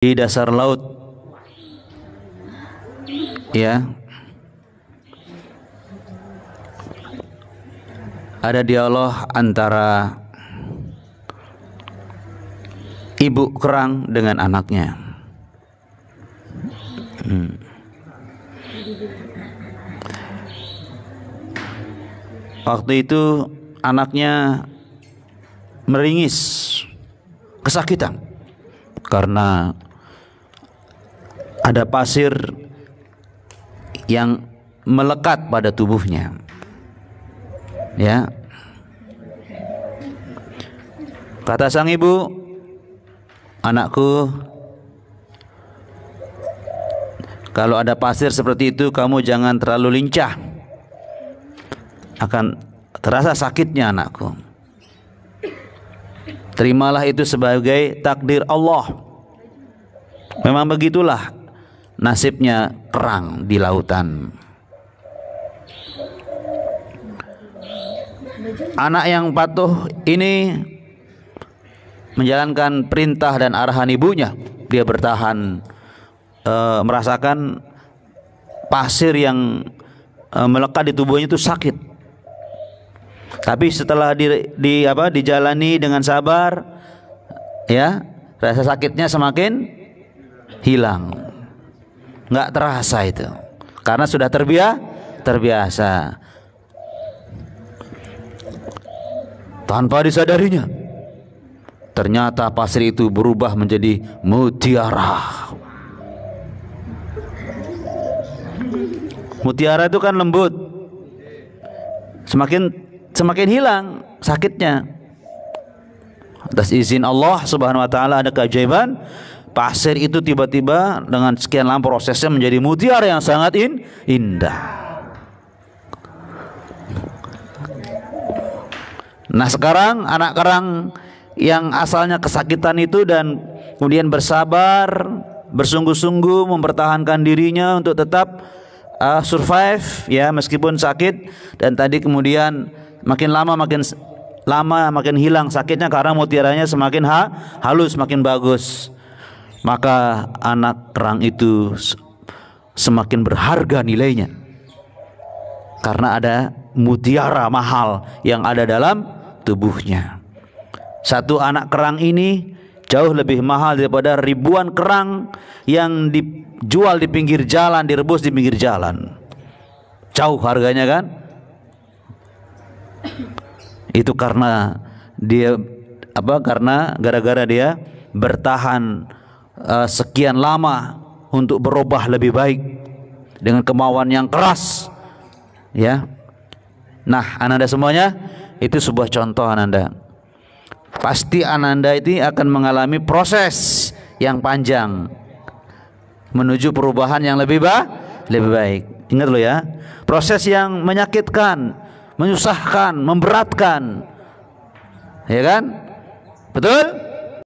di dasar laut ya ada dialog antara ibu kerang dengan anaknya hmm. waktu itu anaknya meringis kesakitan karena ada pasir yang melekat pada tubuhnya. Ya. Kata sang ibu, "Anakku, kalau ada pasir seperti itu kamu jangan terlalu lincah. Akan terasa sakitnya anakku." Terimalah itu sebagai takdir Allah. Memang begitulah nasibnya kerang di lautan. Anak yang patuh ini menjalankan perintah dan arahan ibunya. Dia bertahan e, merasakan pasir yang e, melekat di tubuhnya itu sakit. Tapi setelah di, di apa dijalani dengan sabar ya, rasa sakitnya semakin hilang nggak terasa itu karena sudah terbia terbiasa tanpa disadarinya ternyata pasir itu berubah menjadi mutiara mutiara itu kan lembut semakin semakin hilang sakitnya atas izin Allah Subhanahu wa taala ada keajaiban pasir itu tiba-tiba dengan sekian lama prosesnya menjadi mutiara yang sangat in, indah. Nah sekarang anak karang yang asalnya kesakitan itu dan kemudian bersabar, bersungguh-sungguh mempertahankan dirinya untuk tetap uh, survive ya meskipun sakit dan tadi kemudian makin lama makin lama makin hilang sakitnya karena mutiaranya semakin ha, halus, semakin bagus maka anak kerang itu semakin berharga nilainya karena ada mutiara mahal yang ada dalam tubuhnya. Satu anak kerang ini jauh lebih mahal daripada ribuan kerang yang dijual di pinggir jalan, direbus di pinggir jalan. Jauh harganya kan? Itu karena dia apa? Karena gara-gara dia bertahan uh, sekian lama untuk berubah lebih baik dengan kemauan yang keras ya nah ananda semuanya itu sebuah contoh ananda pasti ananda itu akan mengalami proses yang panjang menuju perubahan yang lebih baik lebih baik ingat lo ya proses yang menyakitkan menyusahkan memberatkan ya kan betul